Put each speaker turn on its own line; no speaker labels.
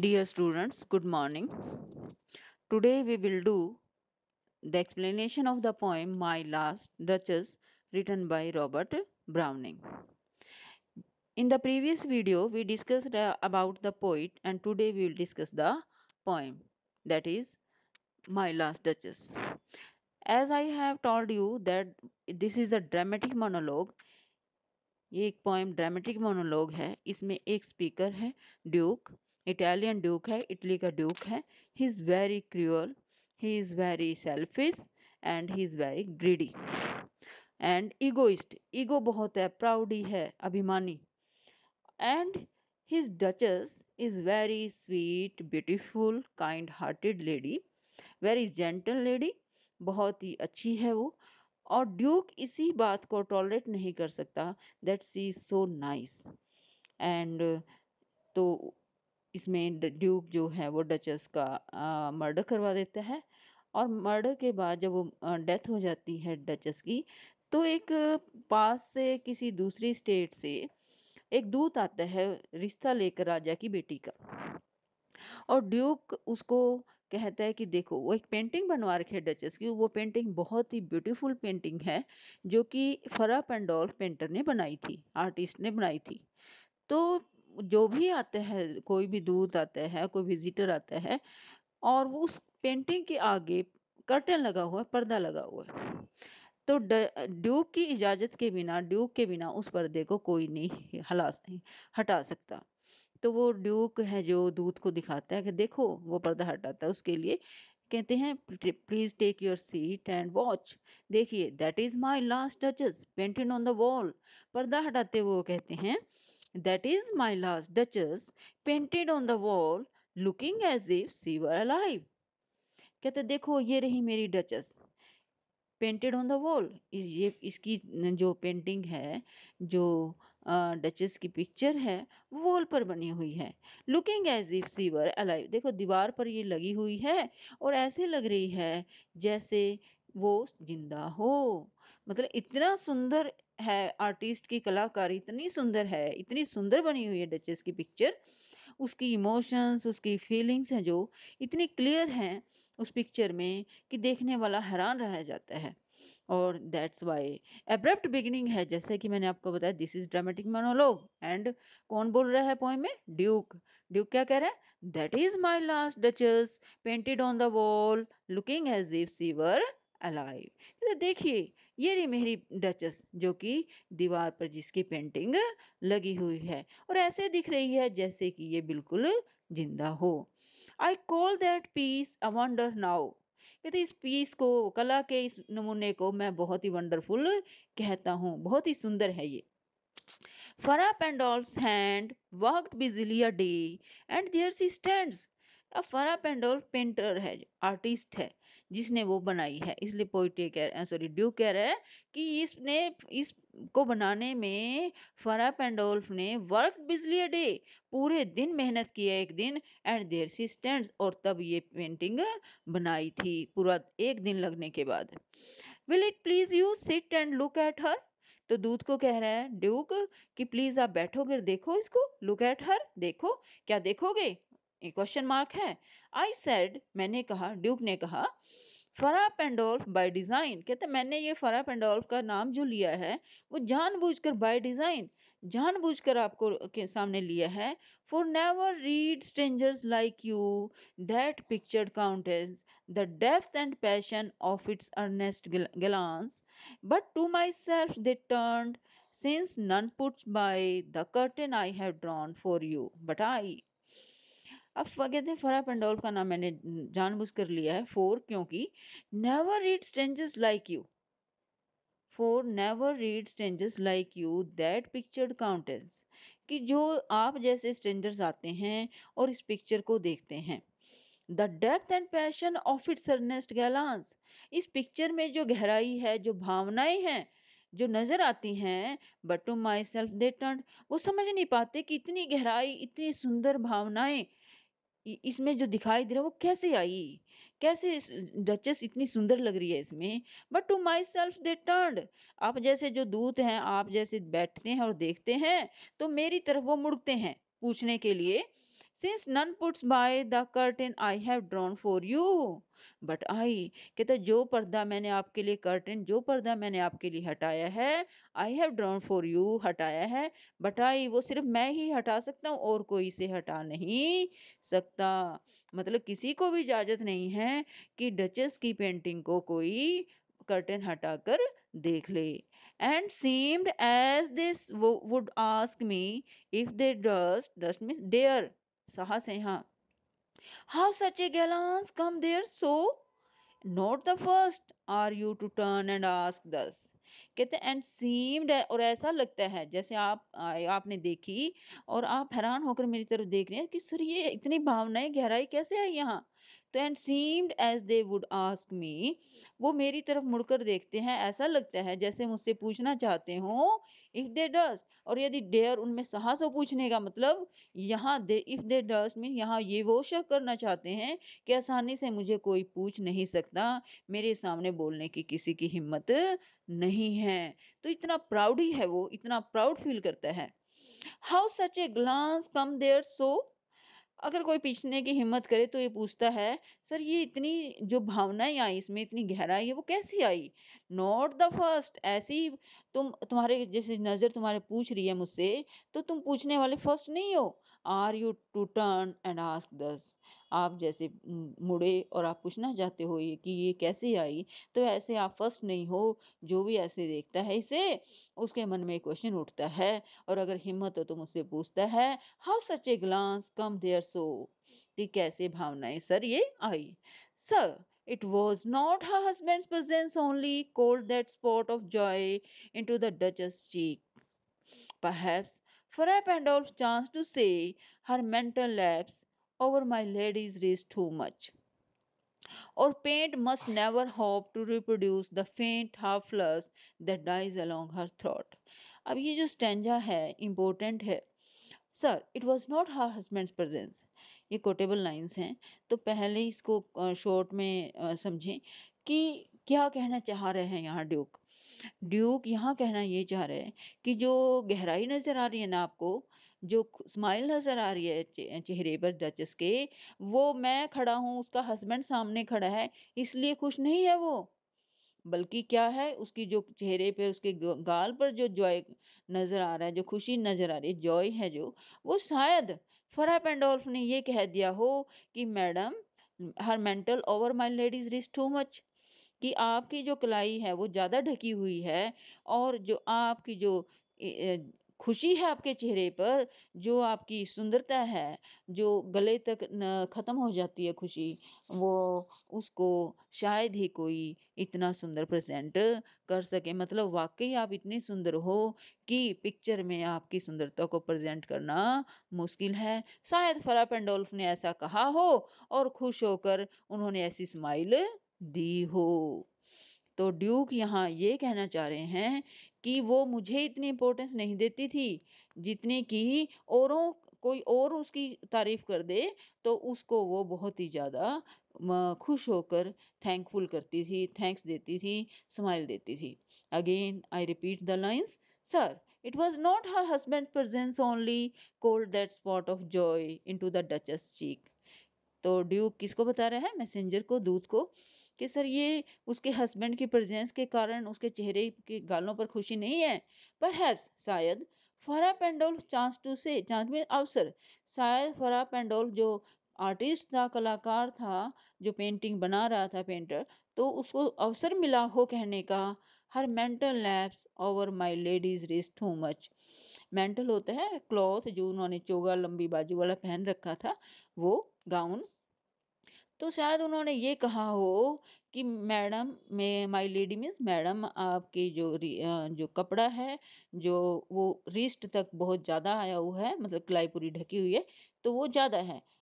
Dear students, good morning. Today we will do the explanation of the poem My Last Duchess written by Robert Browning. In the previous video we discussed uh, about the poet and today we will discuss the poem that is My Last Duchess. As I have told you that this is a dramatic monologue एक poem dramatic monologue है इसमें एक speaker है duke Italian duke है Italy का duke है he is very cruel he is very selfish and he is very greedy and egoist ego बहुत है प्राउडी है अभिमानी and his duchess is very sweet beautiful kind hearted lady very gentle lady बहुत ही अच्छी है वो और ड्यूक इसी बात को टॉलरेट नहीं कर सकता that she so nice and तो इसमें ड्यूक जो है वो डचस का मर्डर करवा देता है और मर्डर के बाद जब वो डेथ हो जाती है डचस की तो एक पास से किसी दूसरी स्टेट से एक दूत आता है रिश्ता लेकर राजा की बेटी का और ड्यूक उसको कहता है कि देखो वो एक पेंटिंग बनवा रखी है डचेस की वो पेंटिंग बहुत ही ब्यूटीफुल पेंटिंग है जो कि फरा पेंडोल्फ पेंटर ने बनाई थी आर्टिस्ट ने बनाई थी तो जो भी आते हैं कोई भी दूत आता है कोई विजिटर आता है और वो उस पेंटिंग के आगे कर्टन लगा हुआ है पर्दा लगा हुआ है तो ड्यूक की इजाज़त के बिना ड्यूक के बिना उस पर्दे को कोई नहीं हला हटा सकता तो वो ड्यूक है जो दूध को दिखाता है कि देखो वो पर्दा हटाता है उसके लिए कहते हैं please take your seat and watch देखिए that is my last duchess painting on the wall पर्दा हटाते हुए वो कहते हैं That is my last duchess painted on the wall looking as if she were alive. कहते देखो ये रही मेरी duchess painted on the wall ये इसकी जो पेंटिंग है जो डचेस की पिक्चर है वो वॉल पर बनी हुई है looking as if she were alive देखो दीवार पर ये लगी हुई है और ऐसे लग रही है जैसे वो जिंदा हो मतलब इतना सुंदर है आर्टिस्ट की कलाकारी इतनी सुंदर है इतनी सुंदर बनी हुई है डचेस की पिक्चर उसकी इमोशंस उसकी फीलिंग्स हैं जो इतनी क्लियर हैं उस पिक्चर में कि देखने वाला हैरान रह जाता है और दैट्स वाई एब्रप्ट बिगिनिंग है जैसे कि मैंने आपको बताया this is dramatic monologue and कौन बोल रहा है पोएम में ड्यूक ड्यूक क्या कह रहा है that is my last duchess painted on the wall looking as if she were alive तो देखिए ये रही मेरी डचस जो कि दीवार पर जिसकी पेंटिंग लगी हुई है और ऐसे दिख रही है जैसे कि ये बिल्कुल जिंदा हो I call that piece a wonder now कहते इस पीस को कला के इस नमूने को मैं बहुत ही वंडरफुल कहता हूँ बहुत ही सुंदर है ये फरा पेंडोल्स hand worked busily a day and there she stand अब फरा पेंडोल पेंटर है आर्टिस्ट है जिसने वो बनाई है इसलिए पोइटे कह रहे सॉरी ड्यू कह रहा है कि इसने इसको बनाने में फरा पेंडोल्फ ने वर्क बिजली अ डे पूरे दिन मेहनत किया एक दिन एंड देयर सिस्टेंट्स और तब ये पेंटिंग बनाई थी पूरा एक दिन लगने के बाद will it please you sit and look at her तो दूध को कह रहा है ड्यूक कि प्लीज़ आप बैठोगे देखो इसको लुक एट हर देखो क्या देखोगे ये क्वेश्चन मार्क है आई सेड मैंने कहा ड्यूक ने कहा फरा पेंडोल्फ बाय डिज़ाइन कहते मैंने ये फरा पेंडोल्फ का नाम जो लिया है वो जानबूझकर बाय डिज़ाइन जानबूझकर आपको के सामने लिया है for never read strangers like you that picture countenance the depth and passion of its earnest glance but to myself they turn since none puts by the curtain I have drawn for you but I अब कहते हैं फरा पंडोल का नाम मैंने जानबूझ कर लिया है फोर क्योंकि never read strangers like you for never read strangers like you that pictured countenance कि जो आप जैसे स्ट्रेंजर्स आते हैं और इस पिक्चर को देखते हैं the depth and passion of its earnest glance इस पिक्चर में जो गहराई है जो भावनाएं हैं जो नज़र आती हैं but to myself they turn वो समझ नहीं पाते कि इतनी गहराई इतनी सुंदर भावनाएं इसमें जो दिखाई दे रहा है वो कैसे आई कैसे डचेस इतनी सुंदर लग रही है इसमें but to myself they turn आप जैसे जो दूत हैं आप जैसे बैठते हैं और देखते हैं तो मेरी तरफ वो मुड़ते हैं पूछने के लिए since none puts by the curtain I have drawn for you but I कहता जो पर्दा मैंने आपके लिए कर्टन जो पर्दा मैंने आपके लिए हटाया है I have drawn for you हटाया है बट आई वो सिर्फ मैं ही हटा सकता हूँ और कोई इसे हटा नहीं सकता मतलब किसी को भी इजाज़त नहीं है कि डचेस की पेंटिंग को कोई कर्टन हटाकर देख ले and seemed as this would ask me if they durst durst mean dare Saha How such a gallants come there so? Not the first are you to turn and ask thus. कहते हैं and seemed और ऐसा लगता है जैसे आप आपने देखी और आप हैरान होकर मेरी तरफ देख रहे हैं कि सर ये इतनी भावनाएं गहराई कैसे आई यहाँ तो and seemed as they would ask me वो मेरी तरफ मुड़कर देखते हैं ऐसा लगता है जैसे मुझसे पूछना चाहते हो इफ़ दे डस्ट और यदि डेयर उनमें साहस हो पूछने का मतलब यहाँ they if they durst mean यहाँ ये वो शक करना चाहते हैं कि आसानी से मुझे कोई पूछ नहीं सकता मेरे सामने बोलने की किसी की हिम्मत नहीं है तो इतना प्राउड ही है वो इतना प्राउड फील करता है how such a glance came there so अगर कोई पीछने की हिम्मत करे तो ये पूछता है सर ये इतनी जो भावनाएं आई इसमें इतनी गहराई है वो कैसी आई नॉट द फर्स्ट ऐसी तुम तुम्हारे जैसे नज़र तुम्हारे पूछ रही है मुझसे तो तुम पूछने वाले फर्स्ट नहीं हो are you to turn and ask thus आप जैसे मुड़े और आप पूछना चाहते हो ये कि ये कैसे आई तो ऐसे आप फर्स्ट नहीं हो जो भी ऐसे देखता है इसे उसके मन में क्वेश्चन उठता है और अगर हिम्मत हो तो मुझसे पूछता है how such a glance came there so कि कैसे भावनाएं सर ये आई sir It was not her only called that spot of joy into the the Duchess's cheek. Perhaps Frap and Dolph chanced to say her mental lapse over my lady's race too much. Or paint must never hope to reproduce the faint half flush that dies along her throat. अब ये जो stanza है important है sir it was not her husband's presence ये quotable lines हैं तो पहले इसको शॉर्ट में समझें कि क्या कहना चाह रहे हैं यहाँ ड्यूक ड्यूक यहाँ कहना ये चाह रहे हैं कि जो गहराई नज़र आ रही है ना आपको जो स्माइल नज़र आ रही है चेहरे पर जजेस के वो मैं खड़ा हूँ उसका हस्बैंड सामने खड़ा है इसलिए खुश नहीं है वो बल्कि क्या है उसकी जो चेहरे पर उसके गाल पर जो जॉय नज़र आ रहा है जो खुशी नज़र आ रही है जॉय है जो वो शायद फरा पेंडोल्फ ने ये कह दिया हो कि madam her mantle over my lady's wrist too much कि आपकी जो कलाई है वो ज़्यादा ढकी हुई है और जो आपकी जो खुशी है आपके चेहरे पर जो आपकी सुंदरता है जो गले तक ख़त्म हो जाती है खुशी वो उसको शायद ही कोई इतना सुंदर प्रेजेंट कर सके मतलब वाकई आप इतनी सुंदर हो कि पिक्चर में आपकी सुंदरता को प्रेजेंट करना मुश्किल है शायद फरा पेंडोल्फ ने ऐसा कहा हो और खुश होकर उन्होंने ऐसी स्माइल दी हो तो ड्यूक यहाँ ये कहना चाह रहे हैं कि वो मुझे इतनी इम्पोर्टेंस नहीं देती थी जितने कि औरों कोई और उसकी तारीफ कर दे तो उसको वो बहुत ही ज़्यादा खुश होकर थैंकफुल करती थी थैंक्स देती थी स्माइल देती थी again I repeat the lines sir it was not her husband presence only called that spot of joy into the duchess cheek तो ड्यूक किसको बता रहा है मैसेंजर को दूत को कि सर ये उसके हस्बैंड की प्रजेंस के कारण उसके चेहरे के गालों पर खुशी नहीं है पर शायद Fra Pandolf chance to say chance में अवसर शायद फरा पेंडोल जो आर्टिस्ट था कलाकार था जो पेंटिंग बना रहा था पेंटर तो उसको अवसर मिला हो कहने का her mantle laps over my lady's wrist too much mantle होता है क्लॉथ जो उन्होंने चोगा लंबी बाजू वाला पहन रखा था वो गाउन तो शायद उन्होंने ये कहा हो कि madam my my lady means madam आपकी जो जो कपड़ा है जो वो रिस्ट तक बहुत ज़्यादा आया हुआ है मतलब पूरी ढकी हुई है तो वो ज़्यादा है